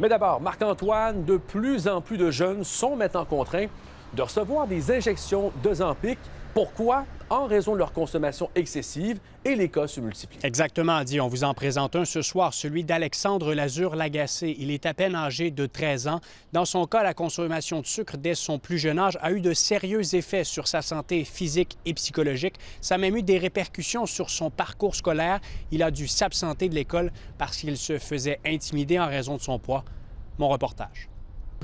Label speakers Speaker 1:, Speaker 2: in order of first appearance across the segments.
Speaker 1: Mais d'abord, Marc-Antoine, de plus en plus de jeunes sont maintenant contraints de recevoir des injections de Zampic. Pourquoi? en raison de leur consommation excessive et les cas se multiplient. Exactement dit. On vous en présente un ce soir, celui d'Alexandre Lazur Lagacé. Il est à peine âgé de 13 ans. Dans son cas, la consommation de sucre dès son plus jeune âge a eu de sérieux effets sur sa santé physique et psychologique. Ça a même eu des répercussions sur son parcours scolaire. Il a dû s'absenter de l'école parce qu'il se faisait intimider en raison de son poids. Mon reportage.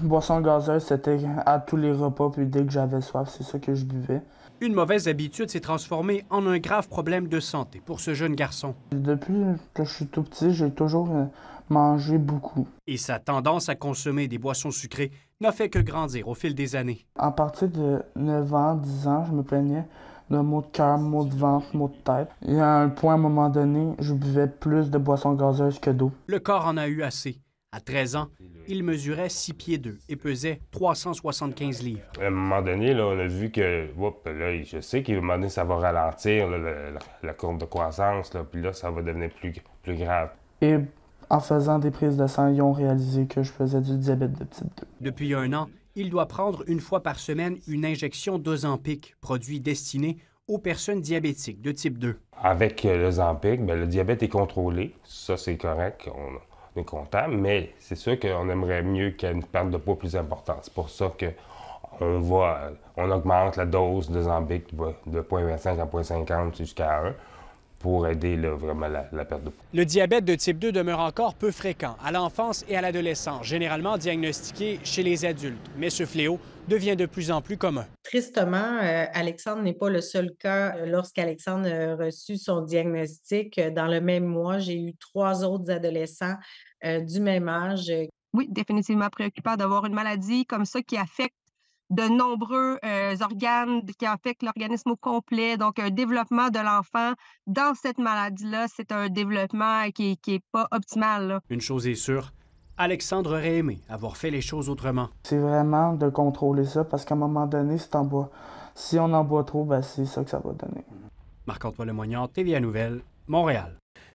Speaker 2: Boisson gazeuse, c'était à tous les repas, puis dès que j'avais soif, c'est ça que je buvais.
Speaker 1: Une mauvaise habitude s'est transformée en un grave problème de santé pour ce jeune garçon.
Speaker 2: Depuis que je suis tout petit, j'ai toujours euh, mangé beaucoup.
Speaker 1: Et sa tendance à consommer des boissons sucrées n'a fait que grandir au fil des années.
Speaker 2: À partir de 9 ans, 10 ans, je me plaignais de maux de cœur, maux de ventre, maux de tête. Et à un point, à un moment donné, je buvais plus de boissons gazeuses que d'eau.
Speaker 1: Le corps en a eu assez. À 13 ans, il mesurait 6 pieds 2 et pesait 375 livres.
Speaker 3: À un moment donné, là, on a vu que, là, je sais qu'à un moment donné, ça va ralentir la, courbe de croissance, là, puis là, ça va devenir plus, plus grave.
Speaker 2: Et en faisant des prises de sang, ils ont réalisé que je faisais du diabète de type 2.
Speaker 1: Depuis un an, il doit prendre une fois par semaine une injection d'Ozampic, produit destiné aux personnes diabétiques de type 2.
Speaker 3: Avec euh, l'Ozampic, ben, le diabète est contrôlé. Ça, c'est correct. On mais c'est sûr qu'on aimerait mieux qu'il y ait une perte de poids plus importante. C'est pour ça que on voit on augmente la dose de Zambic de 0.25 à 0.50 jusqu'à 1 pour aider vraiment la, perte de poids.
Speaker 1: Le diabète de type 2 demeure encore peu fréquent à l'enfance et à l'adolescence, généralement diagnostiqué chez les adultes, mais ce fléau devient de plus en plus commun.
Speaker 3: Tristement, euh, Alexandre n'est pas le seul cas. Euh, Lorsqu'Alexandre a reçu son diagnostic, euh, dans le même mois, j'ai eu trois autres adolescents du même âge. Oui, définitivement préoccupant d'avoir une maladie comme ça qui affecte de nombreux organes qui affecte l'organisme au complet. Donc, un développement de l'enfant dans cette maladie-là, c'est un développement qui n'est est pas optimal.
Speaker 1: Une chose est sûre, Alexandre aurait aimé avoir fait les choses autrement.
Speaker 2: C'est vraiment de contrôler ça parce qu'à un moment donné, c'est en bois, si on en boit trop, ben, c'est ça que ça va donner.
Speaker 1: Marc-Antoine Lemoignard, TVA Nouvelle,
Speaker 2: Montréal.